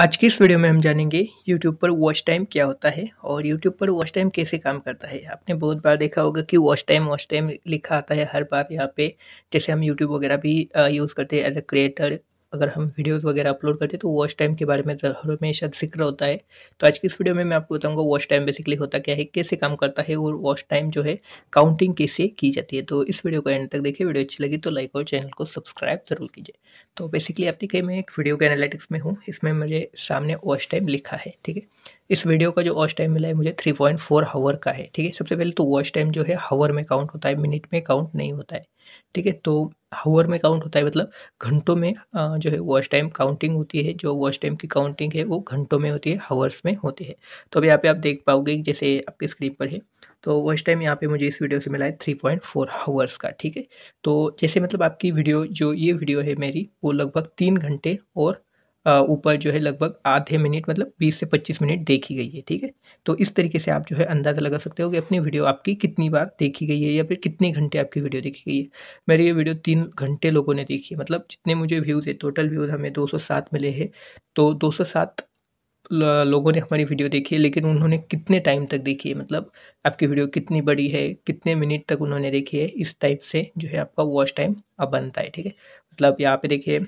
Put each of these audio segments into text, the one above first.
आज की इस वीडियो में हम जानेंगे YouTube पर वॉच टाइम क्या होता है और YouTube पर वॉच टाइम कैसे काम करता है आपने बहुत बार देखा होगा कि वॉच टाइम वॉच टाइम लिखा आता है हर बार यहाँ पे जैसे हम YouTube वगैरह भी यूज़ करते हैं एज अ क्रिएटर अगर हम वीडियोस वगैरह अपलोड करते हैं तो वॉच टाइम के बारे में हमेशा जिक्र होता है तो आज की इस वीडियो में मैं आपको बताऊंगा वॉच टाइम बेसिकली होता क्या है कैसे काम करता है और वॉच टाइम जो है काउंटिंग कैसे की जाती है तो इस वीडियो को एंड तक देखिए वीडियो अच्छी लगी तो लाइक और चैनल को सब्सक्राइब जरूर कीजिए तो बेसिकली आप देखिए मैं एक वीडियो के एनालिटिक्स में हूँ इसमें मुझे सामने वॉच टाइम लिखा है ठीक है इस वीडियो का जो वॉच टाइम मिला है मुझे 3.4 पॉइंट हावर का है ठीक है सबसे पहले तो वॉच टाइम जो है हावर में काउंट होता है मिनट में काउंट नहीं होता है ठीक है तो हावर में काउंट होता है मतलब घंटों में जो है वॉच टाइम काउंटिंग होती है जो वॉच टाइम की काउंटिंग है वो घंटों में होती है हावर्स में होती है तो अब यहाँ पे आप देख पाओगे जैसे आपकी स्क्रीन पर है तो वॉच टाइम यहाँ पे मुझे इस वीडियो से मिला है थ्री पॉइंट फोर हावर्स का ठीक है तो जैसे मतलब आपकी वीडियो जो ये वीडियो है मेरी वो लगभग तीन घंटे और ऊपर जो है लगभग आधे मिनट मतलब 20 से 25 मिनट देखी गई है ठीक है तो इस तरीके से आप जो है अंदाज़ा लगा सकते हो कि अपनी वीडियो आपकी कितनी बार देखी गई है या फिर कितने घंटे आपकी वीडियो देखी गई है मेरी ये वीडियो तीन घंटे लोगों ने देखी है मतलब जितने मुझे व्यूज़ है टोटल व्यूज़ हमें दो मिले हैं तो दो लोगों ने हमारी वीडियो देखी है लेकिन उन्होंने कितने टाइम तक देखी है मतलब आपकी वीडियो कितनी बड़ी है कितने मिनट तक उन्होंने देखी है इस टाइप से जो है आपका वॉच टाइम अब बनता है ठीक है मतलब यहाँ पे देखिए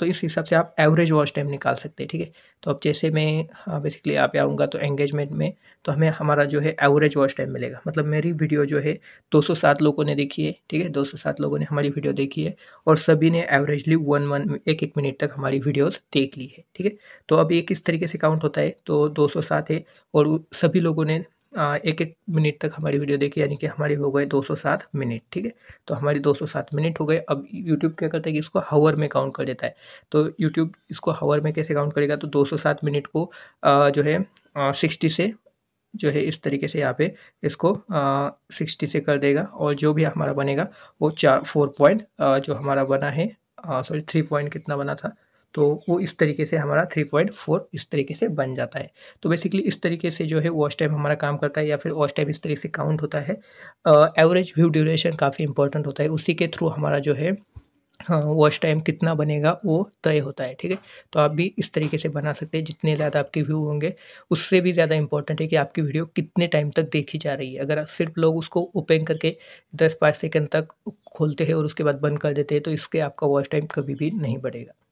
तो इस हिसाब से आप एवरेज वॉच टाइम निकाल सकते हैं ठीक है तो अब जैसे मैं बेसिकली हाँ, यहाँ पे आऊँगा तो एंगेजमेंट में तो हमें हमारा जो है एवरेज वॉच टाइम मिलेगा मतलब मेरी वीडियो जो है 207 लोगों ने देखी है ठीक है 207 लोगों ने हमारी वीडियो देखी है और सभी ने एवरेजली वन वन एक एक मिनट तक हमारी वीडियोज़ देख ली है ठीक है तो अब ये किस तरीके से काउंट होता है तो दो है और सभी लोगों ने एक एक मिनट तक हमारी वीडियो देखी यानी कि हमारी हो गए 207 मिनट ठीक है तो हमारी 207 मिनट हो गए अब यूट्यूब क्या करता है कि इसको हावर में काउंट कर देता है तो यूट्यूब इसको हावर में कैसे काउंट करेगा तो 207 मिनट को आ, जो है सिक्सटी से जो है इस तरीके से यहाँ पे इसको सिक्सटी से कर देगा और जो भी हमारा बनेगा वो चार फोर पॉइंट जो हमारा बना है सॉरी थ्री पॉइंट कितना बना था तो वो इस तरीके से हमारा थ्री पॉइंट फोर इस तरीके से बन जाता है तो बेसिकली इस तरीके से जो है वॉच टाइम हमारा काम करता है या फिर वॉच टाइम इस तरीके से काउंट होता है एवरेज व्यू ड्यूरेशन काफ़ी इंपॉर्टेंट होता है उसी के थ्रू हमारा जो है वॉच टाइम कितना बनेगा वो तय होता है ठीक है तो आप भी इस तरीके से बना सकते हैं जितने ज़्यादा आपके व्यू होंगे उससे भी ज़्यादा इंपॉर्टेंट है कि आपकी वीडियो कितने टाइम तक देखी जा रही है अगर सिर्फ लोग उसको ओपन करके दस पाँच सेकंड तक खोलते हैं और उसके बाद बंद कर देते हैं तो इसके आपका वॉच टाइम कभी भी नहीं बढ़ेगा